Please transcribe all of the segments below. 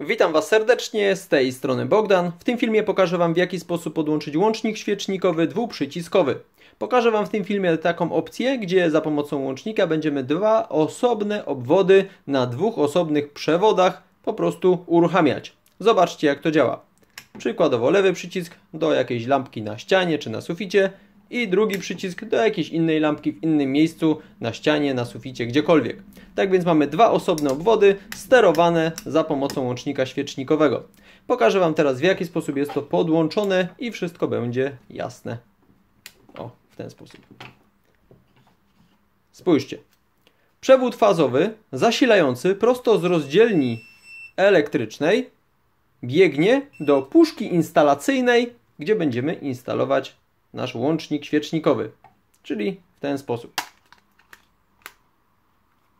Witam Was serdecznie, z tej strony Bogdan. W tym filmie pokażę Wam w jaki sposób podłączyć łącznik świecznikowy dwuprzyciskowy. Pokażę Wam w tym filmie taką opcję, gdzie za pomocą łącznika będziemy dwa osobne obwody na dwóch osobnych przewodach po prostu uruchamiać. Zobaczcie jak to działa. Przykładowo lewy przycisk do jakiejś lampki na ścianie czy na suficie, i drugi przycisk do jakiejś innej lampki w innym miejscu, na ścianie, na suficie, gdziekolwiek. Tak więc mamy dwa osobne obwody sterowane za pomocą łącznika świecznikowego. Pokażę Wam teraz w jaki sposób jest to podłączone i wszystko będzie jasne. O, w ten sposób. Spójrzcie. Przewód fazowy zasilający prosto z rozdzielni elektrycznej biegnie do puszki instalacyjnej, gdzie będziemy instalować nasz łącznik świecznikowy, czyli w ten sposób.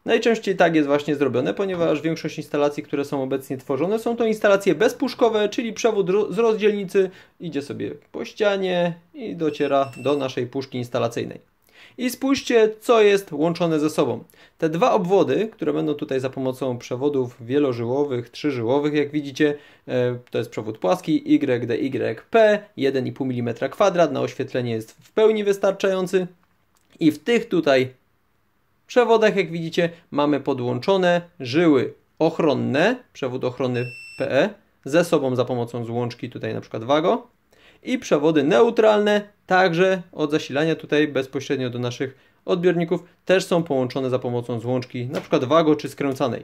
Najczęściej tak jest właśnie zrobione, ponieważ większość instalacji, które są obecnie tworzone, są to instalacje bezpuszkowe, czyli przewód z rozdzielnicy idzie sobie po ścianie i dociera do naszej puszki instalacyjnej. I spójrzcie, co jest łączone ze sobą. Te dwa obwody, które będą tutaj za pomocą przewodów wielożyłowych, trzyżyłowych, jak widzicie, e, to jest przewód płaski YDYP, 1,5 mm2, na oświetlenie jest w pełni wystarczający. I w tych tutaj przewodach, jak widzicie, mamy podłączone żyły ochronne, przewód ochrony PE, ze sobą za pomocą złączki tutaj na przykład WAGO i przewody neutralne, także od zasilania tutaj bezpośrednio do naszych odbiorników, też są połączone za pomocą złączki np. wago czy skręcanej.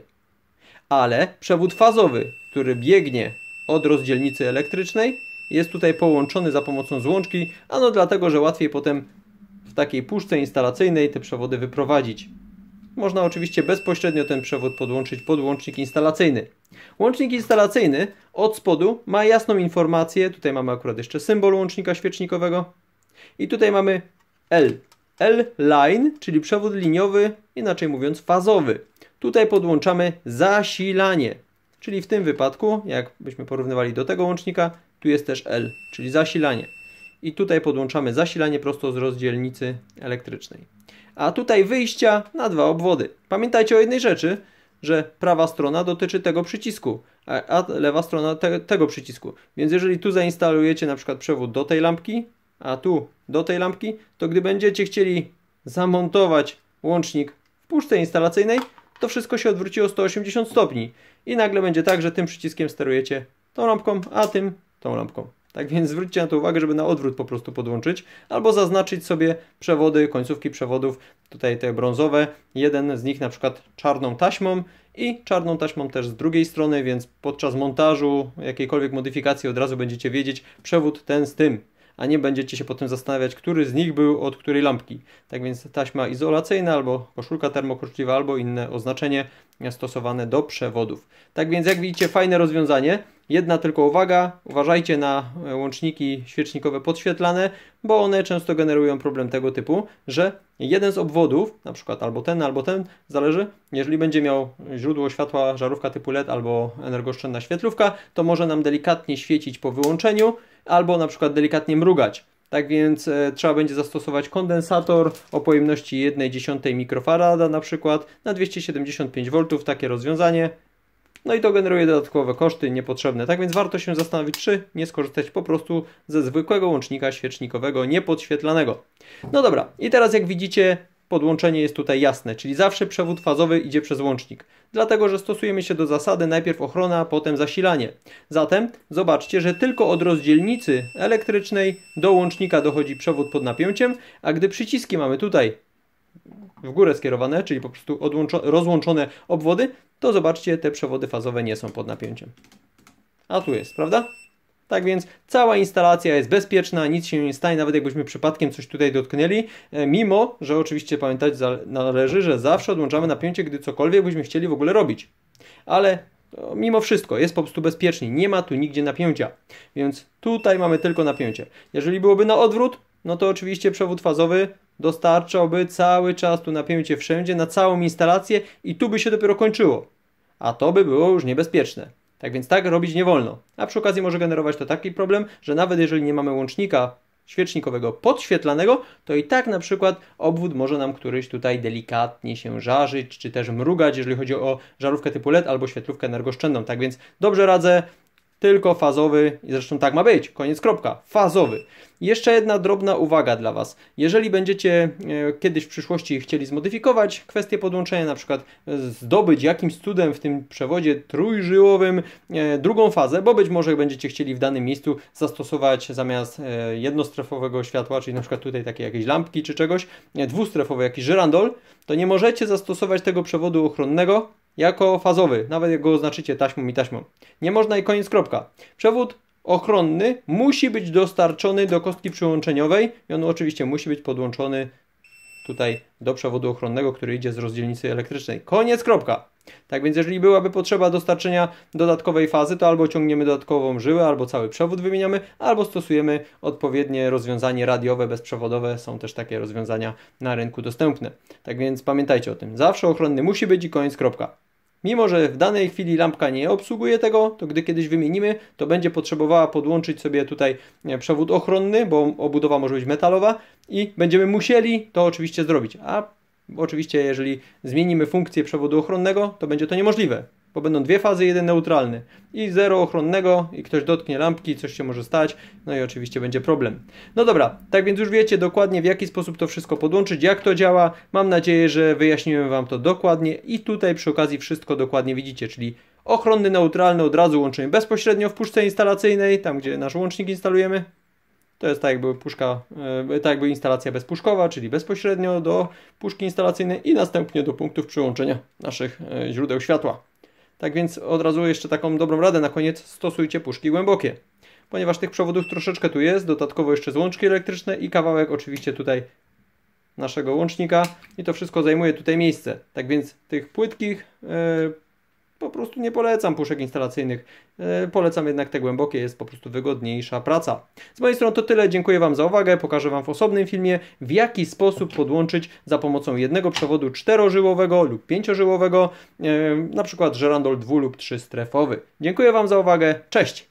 Ale przewód fazowy, który biegnie od rozdzielnicy elektrycznej, jest tutaj połączony za pomocą złączki, no dlatego, że łatwiej potem w takiej puszce instalacyjnej te przewody wyprowadzić. Można oczywiście bezpośrednio ten przewód podłączyć pod łącznik instalacyjny. Łącznik instalacyjny od spodu ma jasną informację, tutaj mamy akurat jeszcze symbol łącznika świecznikowego i tutaj mamy L. L-line, czyli przewód liniowy, inaczej mówiąc fazowy. Tutaj podłączamy zasilanie, czyli w tym wypadku, jakbyśmy porównywali do tego łącznika, tu jest też L, czyli zasilanie i tutaj podłączamy zasilanie prosto z rozdzielnicy elektrycznej. A tutaj wyjścia na dwa obwody. Pamiętajcie o jednej rzeczy, że prawa strona dotyczy tego przycisku, a, lewa strona te, tego przycisku. Więc jeżeli tu zainstalujecie na przykład przewód do tej lampki, a tu do tej lampki, to gdy będziecie chcieli zamontować łącznik w puszce instalacyjnej, to wszystko się odwróciło 180 stopni i nagle będzie tak, że tym przyciskiem sterujecie tą lampką, a tym tą lampką. Tak więc zwróćcie na to uwagę, żeby na odwrót po prostu podłączyć, albo zaznaczyć sobie przewody, końcówki przewodów, tutaj te brązowe, jeden z nich na przykład czarną taśmą i czarną taśmą też z drugiej strony, więc podczas montażu, jakiejkolwiek modyfikacji od razu będziecie wiedzieć przewód ten z tym a nie będziecie się potem zastanawiać, który z nich był od której lampki. Tak więc taśma izolacyjna albo koszulka termokurczliwa, albo inne oznaczenie stosowane do przewodów. Tak więc jak widzicie fajne rozwiązanie. Jedna tylko uwaga, uważajcie na łączniki świecznikowe podświetlane, bo one często generują problem tego typu, że jeden z obwodów, na przykład albo ten, albo ten, zależy, jeżeli będzie miał źródło światła, żarówka typu LED albo energooszczędna świetlówka, to może nam delikatnie świecić po wyłączeniu, albo na przykład delikatnie mrugać. Tak więc e, trzeba będzie zastosować kondensator o pojemności 1,1 mikrofarada na przykład na 275 V, takie rozwiązanie. No i to generuje dodatkowe koszty niepotrzebne. Tak więc warto się zastanowić, czy nie skorzystać po prostu ze zwykłego łącznika świecznikowego niepodświetlanego. No dobra, i teraz jak widzicie podłączenie jest tutaj jasne, czyli zawsze przewód fazowy idzie przez łącznik. Dlatego, że stosujemy się do zasady najpierw ochrona, a potem zasilanie. Zatem zobaczcie, że tylko od rozdzielnicy elektrycznej do łącznika dochodzi przewód pod napięciem, a gdy przyciski mamy tutaj w górę skierowane, czyli po prostu rozłączone obwody, to zobaczcie, te przewody fazowe nie są pod napięciem. A tu jest, prawda? Tak więc cała instalacja jest bezpieczna, nic się nie stanie, nawet jakbyśmy przypadkiem coś tutaj dotknęli, e, mimo, że oczywiście pamiętać należy, że zawsze odłączamy napięcie, gdy cokolwiek byśmy chcieli w ogóle robić. Ale e, mimo wszystko jest po prostu bezpiecznie, nie ma tu nigdzie napięcia, więc tutaj mamy tylko napięcie. Jeżeli byłoby na odwrót, no to oczywiście przewód fazowy dostarczałby cały czas tu napięcie wszędzie, na całą instalację i tu by się dopiero kończyło. A to by było już niebezpieczne. Tak więc tak robić nie wolno. A przy okazji może generować to taki problem, że nawet jeżeli nie mamy łącznika świecznikowego podświetlanego, to i tak na przykład obwód może nam któryś tutaj delikatnie się żarzyć, czy też mrugać, jeżeli chodzi o żarówkę typu LED albo świetlówkę energooszczędną. Tak więc dobrze radzę tylko fazowy i zresztą tak ma być, koniec kropka, fazowy. Jeszcze jedna drobna uwaga dla Was. Jeżeli będziecie e, kiedyś w przyszłości chcieli zmodyfikować kwestię podłączenia, na przykład e, zdobyć jakimś cudem w tym przewodzie trójżyłowym e, drugą fazę, bo być może będziecie chcieli w danym miejscu zastosować zamiast jednostrefowego światła, czyli na przykład tutaj takie jakieś lampki czy czegoś, dwustrefowy jakiś żyrandol, to nie możecie zastosować tego przewodu ochronnego, jako fazowy, nawet jak go oznaczycie taśmą i taśmą. Nie można i koniec kropka. Przewód ochronny musi być dostarczony do kostki przyłączeniowej i on oczywiście musi być podłączony tutaj do przewodu ochronnego, który idzie z rozdzielnicy elektrycznej. Koniec kropka. Tak więc jeżeli byłaby potrzeba dostarczenia dodatkowej fazy, to albo ciągniemy dodatkową żyłę, albo cały przewód wymieniamy, albo stosujemy odpowiednie rozwiązanie radiowe, bezprzewodowe. Są też takie rozwiązania na rynku dostępne. Tak więc pamiętajcie o tym. Zawsze ochronny musi być i koniec kropka. Mimo, że w danej chwili lampka nie obsługuje tego, to gdy kiedyś wymienimy, to będzie potrzebowała podłączyć sobie tutaj e, przewód ochronny, bo obudowa może być metalowa i będziemy musieli to oczywiście zrobić. A bo oczywiście, jeżeli zmienimy funkcję przewodu ochronnego, to będzie to niemożliwe, bo będą dwie fazy, jeden neutralny i zero ochronnego i ktoś dotknie lampki, coś się może stać, no i oczywiście będzie problem. No dobra, tak więc już wiecie dokładnie w jaki sposób to wszystko podłączyć, jak to działa. Mam nadzieję, że wyjaśniłem Wam to dokładnie i tutaj przy okazji wszystko dokładnie widzicie, czyli ochronny, neutralny od razu łączymy bezpośrednio w puszce instalacyjnej, tam gdzie nasz łącznik instalujemy, to jest tak jakby puszka, e, tak jakby instalacja bezpuszkowa, czyli bezpośrednio do puszki instalacyjnej i następnie do punktów przyłączenia naszych e, źródeł światła. Tak więc od razu jeszcze taką dobrą radę na koniec, stosujcie puszki głębokie. Ponieważ tych przewodów troszeczkę tu jest, dodatkowo jeszcze złączki elektryczne i kawałek oczywiście tutaj naszego łącznika i to wszystko zajmuje tutaj miejsce. Tak więc tych płytkich yy, po prostu nie polecam puszek instalacyjnych. E, polecam jednak te głębokie, jest po prostu wygodniejsza praca. Z mojej strony to tyle, dziękuję Wam za uwagę. Pokażę Wam w osobnym filmie, w jaki sposób podłączyć za pomocą jednego przewodu czterożyłowego lub pięciożyłowego, e, na przykład żerandol dwu lub trzystrefowy. Dziękuję Wam za uwagę, cześć!